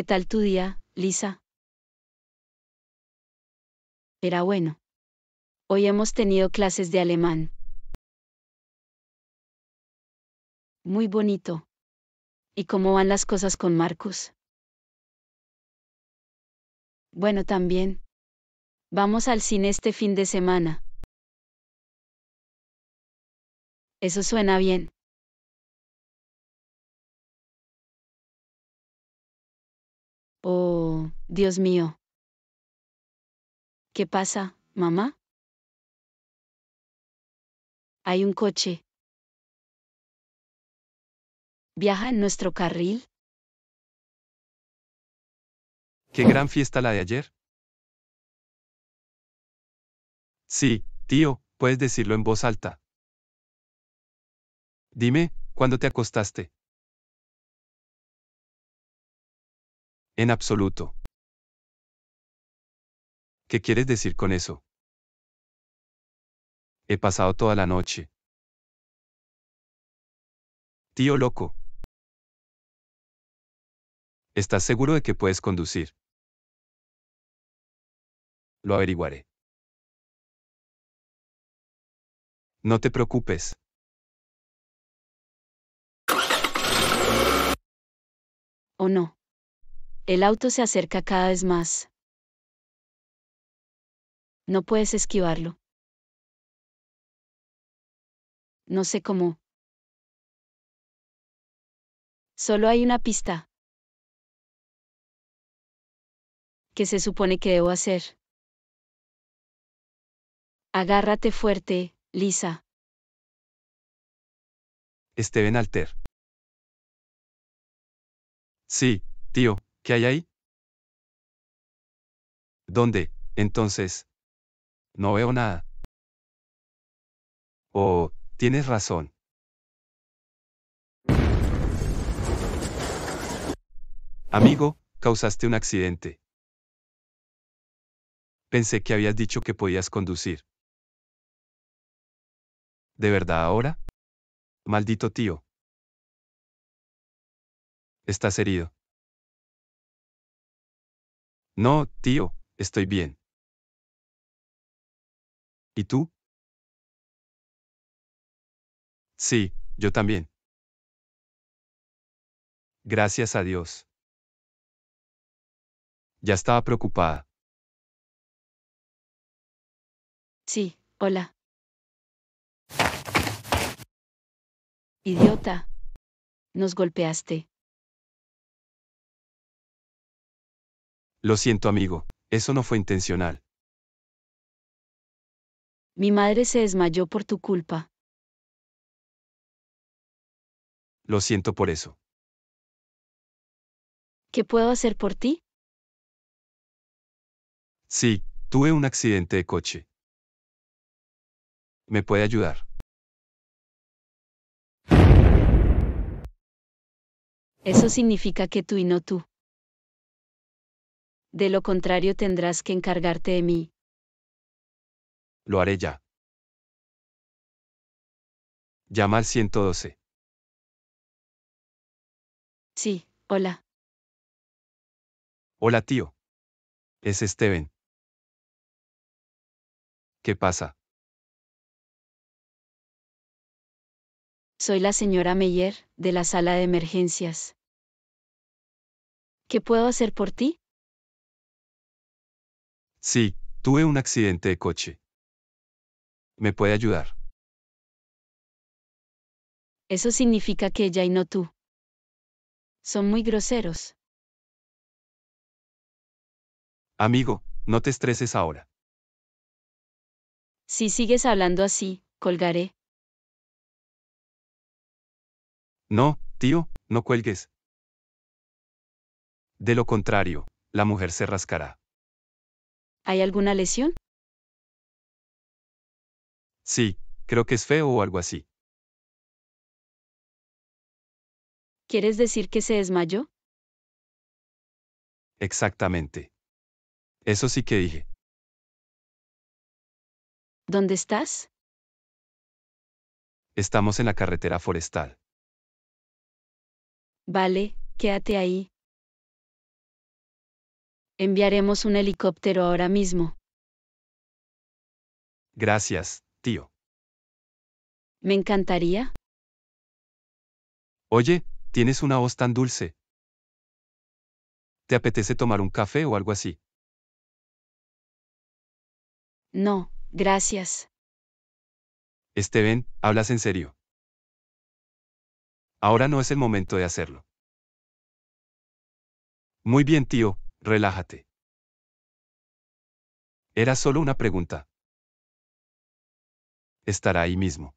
¿Qué tal tu día, Lisa? Era bueno. Hoy hemos tenido clases de alemán. Muy bonito. ¿Y cómo van las cosas con Marcus? Bueno, también. Vamos al cine este fin de semana. Eso suena bien. Dios mío. ¿Qué pasa, mamá? Hay un coche. ¿Viaja en nuestro carril? ¿Qué gran fiesta la de ayer? Sí, tío, puedes decirlo en voz alta. Dime, ¿cuándo te acostaste? En absoluto. ¿Qué quieres decir con eso? He pasado toda la noche. Tío loco. ¿Estás seguro de que puedes conducir? Lo averiguaré. No te preocupes. ¿O oh no? El auto se acerca cada vez más. No puedes esquivarlo. No sé cómo. Solo hay una pista. ¿Qué se supone que debo hacer? Agárrate fuerte, Lisa. Esteban Alter. Sí, tío, ¿qué hay ahí? ¿Dónde, entonces, no veo nada. Oh, tienes razón. Amigo, causaste un accidente. Pensé que habías dicho que podías conducir. ¿De verdad ahora? Maldito tío. Estás herido. No, tío, estoy bien. ¿Y tú? Sí, yo también. Gracias a Dios. Ya estaba preocupada. Sí, hola. Idiota. Nos golpeaste. Lo siento amigo, eso no fue intencional. Mi madre se desmayó por tu culpa. Lo siento por eso. ¿Qué puedo hacer por ti? Sí, tuve un accidente de coche. ¿Me puede ayudar? Eso significa que tú y no tú. De lo contrario tendrás que encargarte de mí. Lo haré ya. Llama al 112. Sí, hola. Hola tío. Es Steven. ¿Qué pasa? Soy la señora Meyer, de la sala de emergencias. ¿Qué puedo hacer por ti? Sí, tuve un accidente de coche. ¿Me puede ayudar? Eso significa que ella y no tú. Son muy groseros. Amigo, no te estreses ahora. Si sigues hablando así, colgaré. No, tío, no cuelgues. De lo contrario, la mujer se rascará. ¿Hay alguna lesión? Sí, creo que es feo o algo así. ¿Quieres decir que se desmayó? Exactamente. Eso sí que dije. ¿Dónde estás? Estamos en la carretera forestal. Vale, quédate ahí. Enviaremos un helicóptero ahora mismo. Gracias, me encantaría. Oye, tienes una voz tan dulce. ¿Te apetece tomar un café o algo así? No, gracias. Esteban, hablas en serio. Ahora no es el momento de hacerlo. Muy bien, tío, relájate. Era solo una pregunta estará ahí mismo.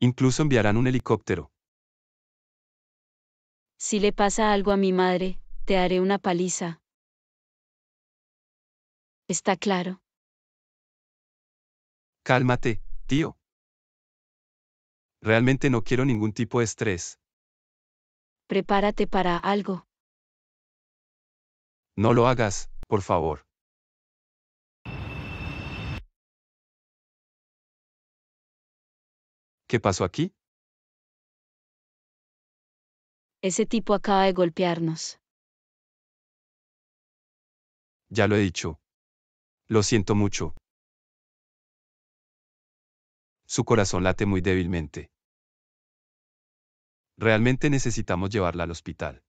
Incluso enviarán un helicóptero. Si le pasa algo a mi madre, te haré una paliza. Está claro. Cálmate, tío. Realmente no quiero ningún tipo de estrés. Prepárate para algo. No lo hagas, por favor. ¿Qué pasó aquí? Ese tipo acaba de golpearnos. Ya lo he dicho. Lo siento mucho. Su corazón late muy débilmente. Realmente necesitamos llevarla al hospital.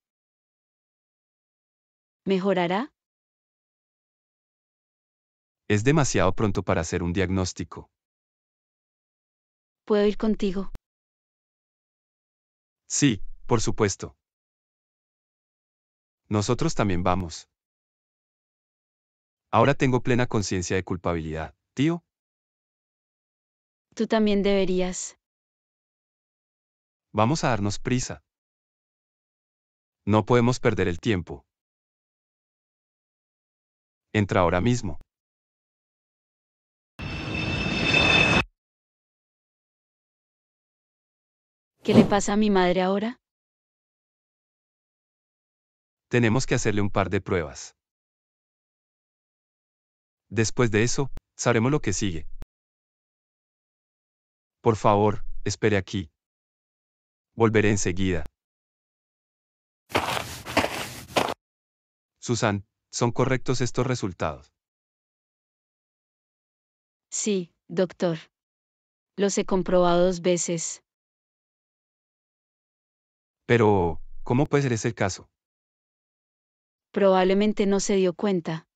¿Mejorará? Es demasiado pronto para hacer un diagnóstico puedo ir contigo. Sí, por supuesto. Nosotros también vamos. Ahora tengo plena conciencia de culpabilidad, tío. Tú también deberías. Vamos a darnos prisa. No podemos perder el tiempo. Entra ahora mismo. ¿Qué le pasa a mi madre ahora? Tenemos que hacerle un par de pruebas. Después de eso, sabremos lo que sigue. Por favor, espere aquí. Volveré enseguida. Susan, ¿son correctos estos resultados? Sí, doctor. Los he comprobado dos veces. Pero, ¿cómo puede ser ese caso? Probablemente no se dio cuenta.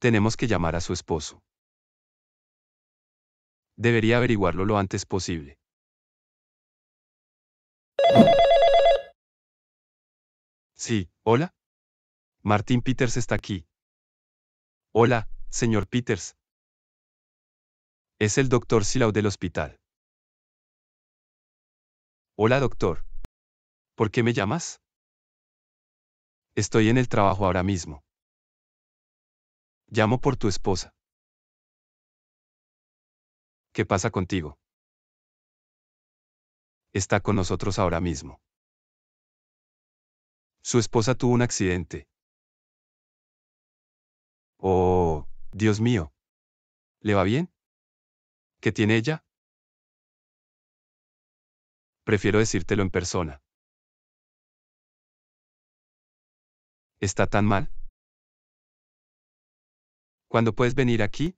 Tenemos que llamar a su esposo. Debería averiguarlo lo antes posible. Sí, hola. Martín Peters está aquí. Hola, señor Peters. Es el doctor Silau del hospital. Hola doctor. ¿Por qué me llamas? Estoy en el trabajo ahora mismo. Llamo por tu esposa. ¿Qué pasa contigo? Está con nosotros ahora mismo. Su esposa tuvo un accidente. Oh, Dios mío. ¿Le va bien? ¿Qué tiene ella? prefiero decírtelo en persona. ¿Está tan mal? ¿Cuándo puedes venir aquí?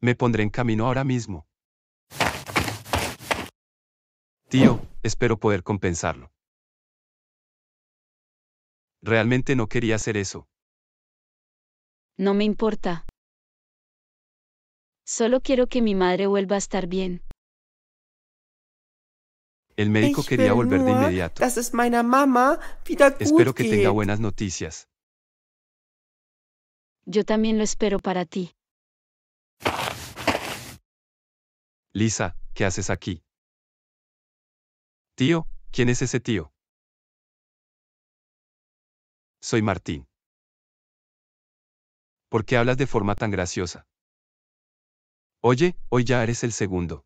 Me pondré en camino ahora mismo. Tío, espero poder compensarlo. Realmente no quería hacer eso. No me importa. Solo quiero que mi madre vuelva a estar bien. El médico quería volver de inmediato. espero que tenga buenas noticias. Yo también lo espero para ti. Lisa, ¿qué haces aquí? Tío, ¿quién es ese tío? Soy Martín. ¿Por qué hablas de forma tan graciosa? Oye, hoy ya eres el segundo.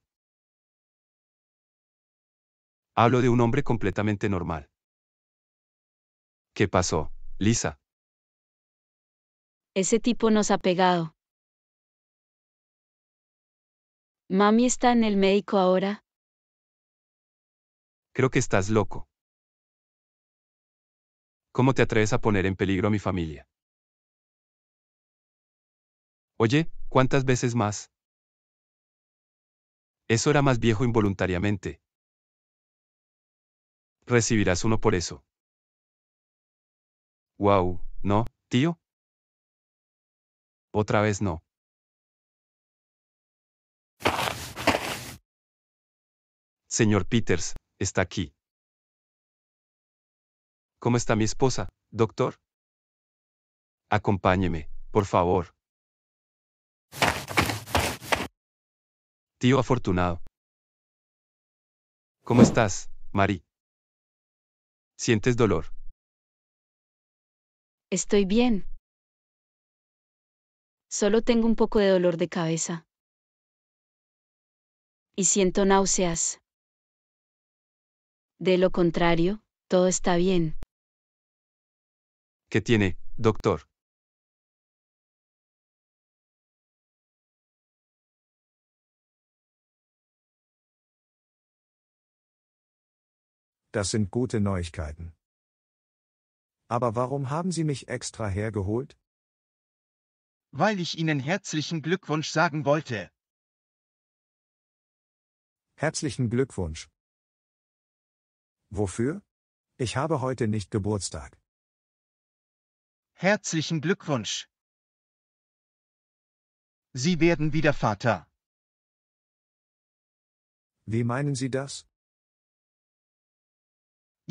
Hablo de un hombre completamente normal. ¿Qué pasó, Lisa? Ese tipo nos ha pegado. Mami está en el médico ahora. Creo que estás loco. ¿Cómo te atreves a poner en peligro a mi familia? Oye, ¿cuántas veces más? Eso era más viejo involuntariamente, recibirás uno por eso. Wow, no, tío. Otra vez no. Señor Peters, está aquí. ¿Cómo está mi esposa, doctor? Acompáñeme, por favor. Tío afortunado. ¿Cómo estás, Marie? ¿Sientes dolor? Estoy bien. Solo tengo un poco de dolor de cabeza. Y siento náuseas. De lo contrario, todo está bien. ¿Qué tiene, doctor? Das sind gute Neuigkeiten. Aber warum haben Sie mich extra hergeholt? Weil ich Ihnen herzlichen Glückwunsch sagen wollte. Herzlichen Glückwunsch. Wofür? Ich habe heute nicht Geburtstag. Herzlichen Glückwunsch. Sie werden wieder Vater. Wie meinen Sie das?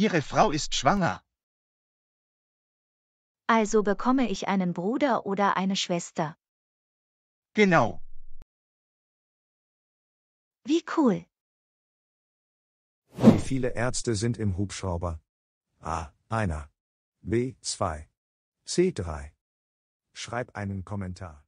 Ihre Frau ist schwanger. Also bekomme ich einen Bruder oder eine Schwester. Genau. Wie cool. Wie viele Ärzte sind im Hubschrauber? A. Einer. B. Zwei. C. Drei. Schreib einen Kommentar.